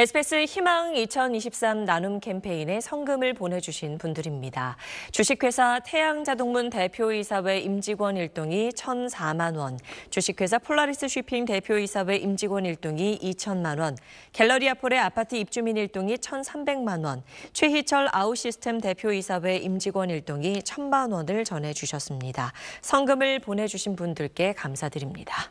에스페스 희망 2023 나눔 캠페인에 성금을 보내주신 분들입니다. 주식회사 태양자동문 대표이사회 임직원 일동이 1,004만 원, 주식회사 폴라리스 쇼핑 대표이사회 임직원 일동이 2천만 원, 갤러리 아폴의 아파트 입주민 일동이 1,300만 원, 최희철 아웃시스템 대표이사회 임직원 일동이 1,000만 원을 전해주셨습니다. 성금을 보내주신 분들께 감사드립니다.